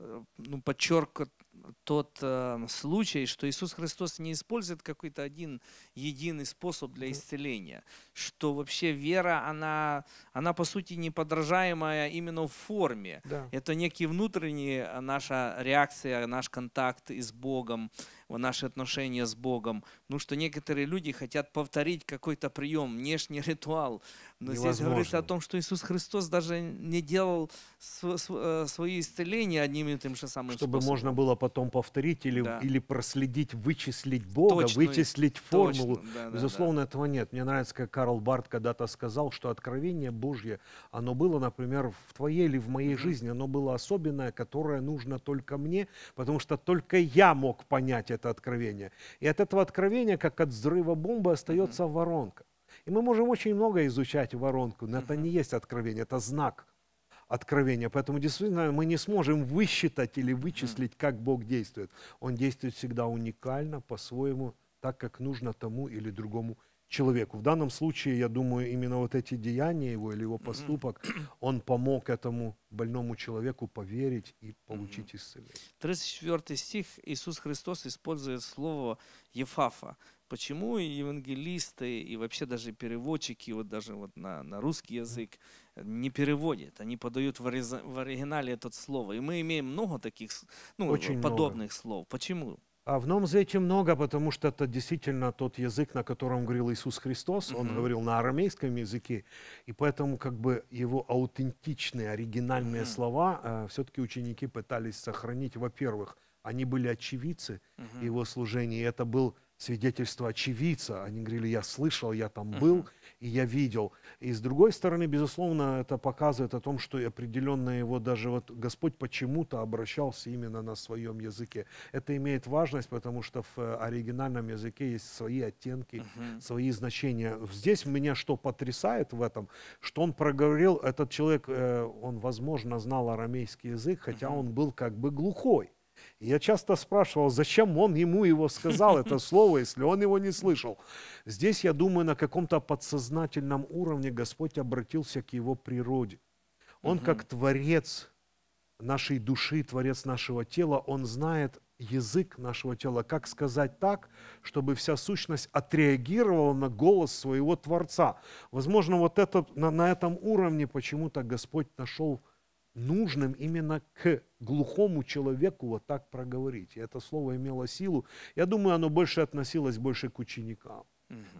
э, ну, подчерк тот э, случай, что Иисус Христос не использует какой-то один единый способ для исцеления, что вообще вера, она, она по сути неподражаемая именно в форме. Да. Это некие внутренние э, наша реакция, наш контакт с Богом, наши отношения с Богом. Ну что некоторые люди хотят повторить какой-то прием, внешний [LAUGHS] ритуал. Но Невозможно. здесь говорится о том, что Иисус Христос даже не делал э, свои исцеления одним и тем же самым Чтобы способом. можно было потом повторить или, да. или проследить, вычислить Бога, точную, вычислить формулу. Точно, да, Безусловно, да, да. этого нет. Мне нравится, как Карл Барт когда-то сказал, что откровение Божье, оно было, например, в твоей или в моей mm-hmm. жизни, оно было особенное, которое нужно только мне, потому что только я мог понять это откровение. И от этого откровения, как от взрыва бомбы, остается mm-hmm. воронка. И мы можем очень много изучать воронку, но это не есть откровение, это знак откровения. Поэтому действительно мы не сможем высчитать или вычислить, как Бог действует. Он действует всегда уникально, по-своему, так, как нужно тому или другому человеку. В данном случае, я думаю, именно вот эти деяния его или его поступок, [CLEARS THROAT] он помог этому больному человеку поверить и получить исцеление. 34 стих Иисус Христос использует слово «ефафа», почему и евангелисты и вообще даже переводчики вот даже вот на, на русский язык э, не переводят, они подают в, оризо, в оригинале это слово. И мы имеем много таких ну, Очень подобных много. слов. Почему? А в за Завете много, потому что это действительно тот язык, на котором говорил Иисус Христос. Он mm-hmm. говорил на арамейском языке, и поэтому как бы его аутентичные, оригинальные mm-hmm. слова э, все-таки ученики пытались сохранить. Во-первых, они были очевидцы mm-hmm. его служения, и это был свидетельство очевидца. Они говорили, я слышал, я там был, uh-huh. и я видел. И с другой стороны, безусловно, это показывает о том, что определенно его даже вот Господь почему-то обращался именно на своем языке. Это имеет важность, потому что в э, оригинальном языке есть свои оттенки, uh-huh. свои значения. Здесь меня что потрясает в этом, что он проговорил, этот человек, э, он, возможно, знал арамейский язык, хотя uh-huh. он был как бы глухой я часто спрашивал, зачем он ему его сказал, это [LAUGHS] слово, если он его не слышал. Здесь, я думаю, на каком-то подсознательном уровне Господь обратился к его природе. Он угу. как творец нашей души, творец нашего тела, он знает язык нашего тела, как сказать так, чтобы вся сущность отреагировала на голос своего Творца. Возможно, вот это, на, на этом уровне почему-то Господь нашел нужным именно к глухому человеку вот так проговорить. И это слово имело силу. Я думаю, оно больше относилось больше к ученикам.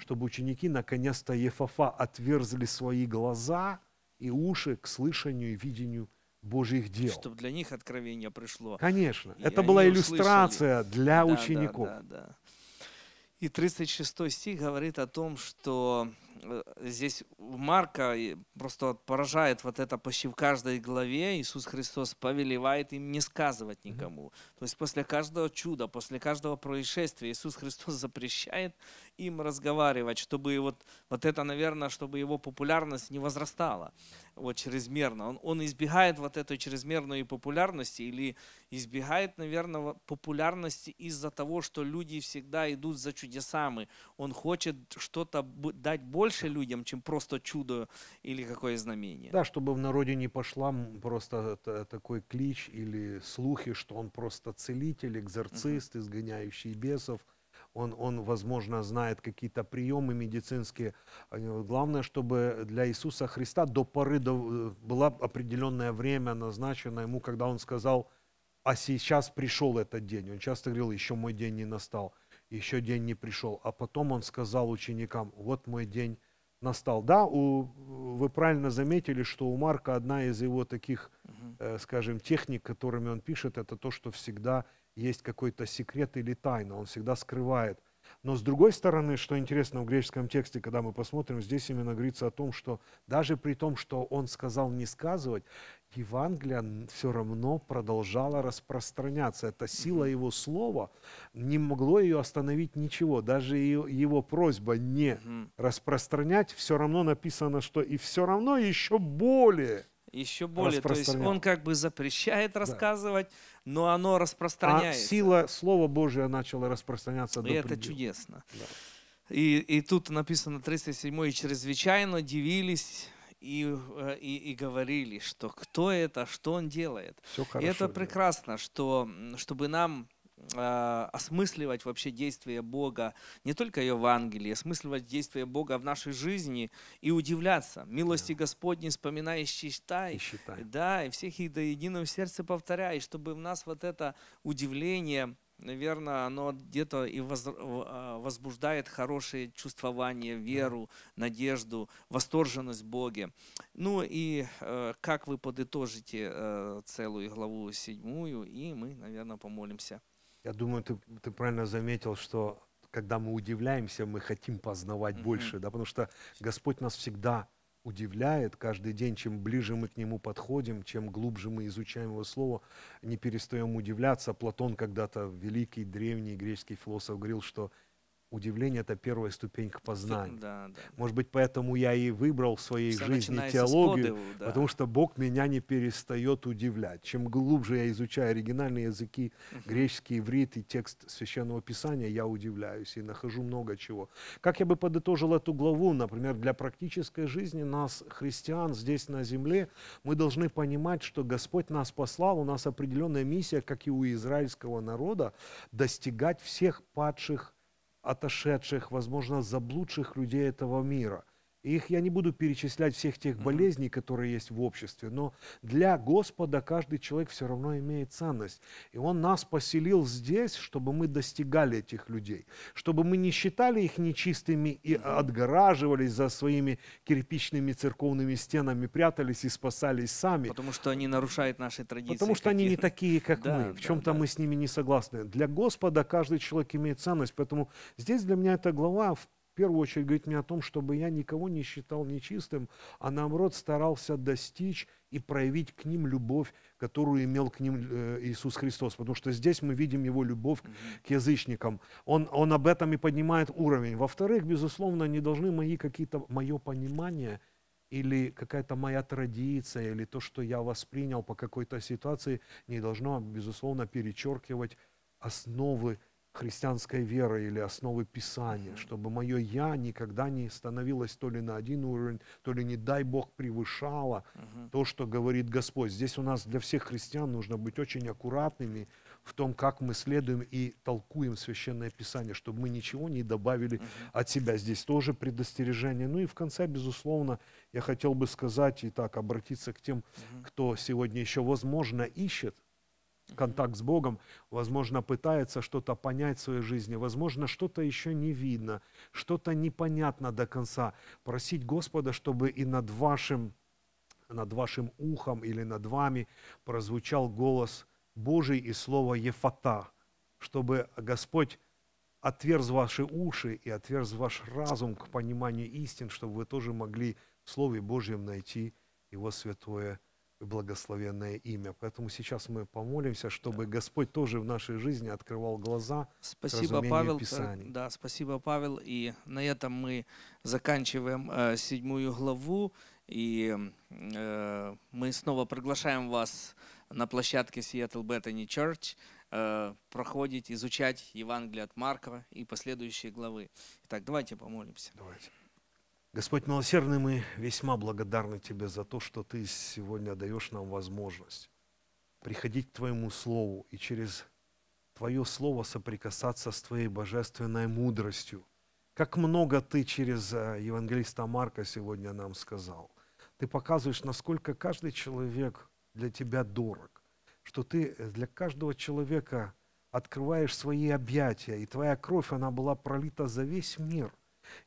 Чтобы ученики наконец-то Ефафа отверзли свои глаза и уши к слышанию и видению Божьих дел. Чтобы для них откровение пришло. Конечно. И это была иллюстрация услышали. для да, учеников. Да, да, да. И 36 стих говорит о том, что Э, здесь Марка просто поражает вот это почти в каждой главе. Иисус Христос повелевает им не сказывать никому. Mm-hmm. То есть после каждого чуда, после каждого происшествия Иисус Христос [LAUGHS] запрещает им разговаривать, чтобы вот, вот это, наверное, чтобы его популярность не возрастала вот, чрезмерно. Он, он избегает вот этой чрезмерной популярности или избегает, наверное, популярности из-за того, что люди всегда идут за чудесами. Он хочет что-то дать больше больше людям, чем просто чудо или какое знамение. Да, чтобы в народе не пошла просто такой клич или слухи, что он просто целитель, экзорцист, угу. изгоняющий бесов он, он, возможно, знает какие-то приемы медицинские. А, э, главное, чтобы для Иисуса Христа до поры до, э, было определенное время назначено ему, когда он сказал, а сейчас пришел этот день. Он часто говорил, еще мой день не настал еще день не пришел. А потом он сказал ученикам, вот мой день настал. Да, у, вы правильно заметили, что у Марка одна из его таких, э, скажем, техник, которыми он пишет, это то, что всегда есть какой-то секрет или тайна. Он всегда скрывает – но с другой стороны, что интересно в греческом тексте, когда мы посмотрим, здесь именно говорится о том, что даже при том, что он сказал не сказывать, Евангелие все равно продолжало распространяться. Эта сила его слова не могло ее остановить ничего. Даже его просьба не распространять, все равно написано, что и все равно еще более еще более, то есть он как бы запрещает рассказывать, да. но оно а распространяется. А сила Слова Божия начала распространяться и до И это предела. чудесно. Да. И, и тут написано 37 «И чрезвычайно дивились и, э, и, и говорили, что кто это, что он делает». Все хорошо. И это прекрасно, делает. что, чтобы нам Э, осмысливать вообще действия Бога, не только Евангелие, осмысливать действия Бога в нашей жизни и удивляться. Милости да. Господней вспоминая и считай. И считай. Да, и всех их до единого сердца повторяй, чтобы в нас вот это удивление, наверное, оно где-то и э, возбуждает хорошее чувствование, веру, надежду, восторженность Боге. Ну и э, как вы подытожите целую главу седьмую, и мы, наверное, помолимся. Я думаю, ты, ты правильно заметил, что когда мы удивляемся, мы хотим познавать mm-hmm. больше, да, потому что Господь нас всегда удивляет каждый день, чем ближе мы к Нему подходим, чем глубже мы изучаем Его Слово, не перестаем удивляться. Платон когда-то, великий древний греческий философ, говорил, что Удивление – это первая ступень к познанию. Да, да. Может быть, поэтому я и выбрал в своей Все жизни теологию, подыву, да. потому что Бог меня не перестает удивлять. Чем глубже я изучаю оригинальные языки, угу. греческий, иврит и текст Священного Писания, я удивляюсь и нахожу много чего. Как я бы подытожил эту главу, например, для практической жизни нас, христиан, здесь на земле, мы должны понимать, что Господь нас послал, у нас определенная миссия, как и у израильского народа, достигать всех падших отошедших, возможно, заблудших людей этого мира. Их я не буду перечислять всех тех болезней, которые есть в обществе, но для Господа каждый человек все равно имеет ценность. И Он нас поселил здесь, чтобы мы достигали этих людей, чтобы мы не считали их нечистыми и отгораживались за своими кирпичными церковными стенами, прятались и спасались сами. Потому что они нарушают наши традиции. Потому что они не такие, как да, мы. В чем-то да, мы с ними не согласны. Для Господа каждый человек имеет ценность, поэтому здесь для меня эта глава в первую очередь говорит мне о том, чтобы я никого не считал нечистым, а наоборот старался достичь и проявить к ним любовь, которую имел к ним э, Иисус Христос. Потому что здесь мы видим его любовь к язычникам. Он, он об этом и поднимает уровень. Во-вторых, безусловно, не должны мои какие-то, мое понимание – или какая-то моя традиция, или то, что я воспринял по какой-то ситуации, не должно, безусловно, перечеркивать основы христианской веры или основы Писания, чтобы мое «я» никогда не становилось то ли на один уровень, то ли, не дай Бог, превышало угу. то, что говорит Господь. Здесь у нас для всех христиан нужно быть очень аккуратными в том, как мы следуем и толкуем Священное Писание, чтобы мы ничего не добавили угу. от себя. Здесь тоже предостережение. Ну и в конце, безусловно, я хотел бы сказать и так обратиться к тем, угу. кто сегодня еще, возможно, ищет контакт с Богом, возможно, пытается что-то понять в своей жизни, возможно, что-то еще не видно, что-то непонятно до конца. Просить Господа, чтобы и над вашим, над вашим ухом или над вами прозвучал голос Божий и слово «Ефата», чтобы Господь отверз ваши уши и отверз ваш разум к пониманию истин, чтобы вы тоже могли в Слове Божьем найти Его святое благословенное имя. Поэтому сейчас мы помолимся, чтобы да. Господь тоже в нашей жизни открывал глаза спасибо, к Павел, Писаний. Э, да, спасибо, Павел. И на этом мы заканчиваем э, седьмую главу. И э, мы снова приглашаем вас на площадке Seattle Bethany Church э, проходить, изучать Евангелие от Марка и последующие главы. Итак, давайте помолимся. Давайте. Господь милосердный, мы весьма благодарны Тебе за то, что Ты сегодня даешь нам возможность приходить к Твоему Слову и через Твое Слово соприкасаться с Твоей божественной мудростью. Как много Ты через э, евангелиста Марка сегодня нам сказал. Ты показываешь, насколько каждый человек для Тебя дорог, что Ты для каждого человека открываешь свои объятия, и Твоя кровь, она была пролита за весь мир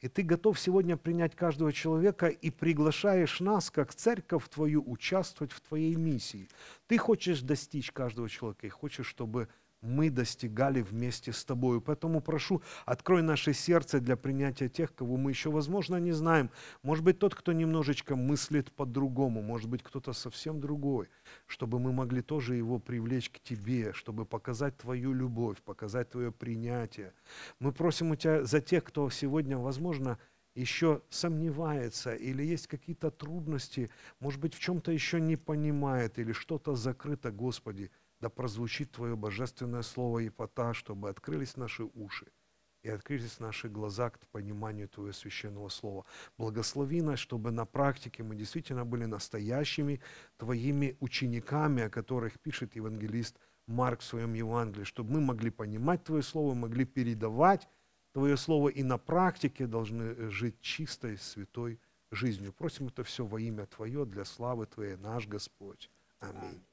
и ты готов сегодня принять каждого человека и приглашаешь нас, как церковь твою, участвовать в твоей миссии. Ты хочешь достичь каждого человека и хочешь, чтобы мы достигали вместе с Тобою. Поэтому прошу, открой наше сердце для принятия тех, кого мы еще, возможно, не знаем. Может быть, тот, кто немножечко мыслит по-другому, может быть, кто-то совсем другой, чтобы мы могли тоже его привлечь к Тебе, чтобы показать Твою любовь, показать Твое принятие. Мы просим у Тебя за тех, кто сегодня, возможно, еще сомневается или есть какие-то трудности, может быть, в чем-то еще не понимает или что-то закрыто, Господи – да прозвучит Твое божественное слово и пота, чтобы открылись наши уши и открылись наши глаза к пониманию Твоего священного слова. Благослови нас, чтобы на практике мы действительно были настоящими Твоими учениками, о которых пишет евангелист Марк в своем Евангелии, чтобы мы могли понимать Твое Слово, могли передавать Твое Слово и на практике должны э, жить чистой, святой жизнью. Просим это все во имя Твое, для славы Твоей, наш Господь. Аминь.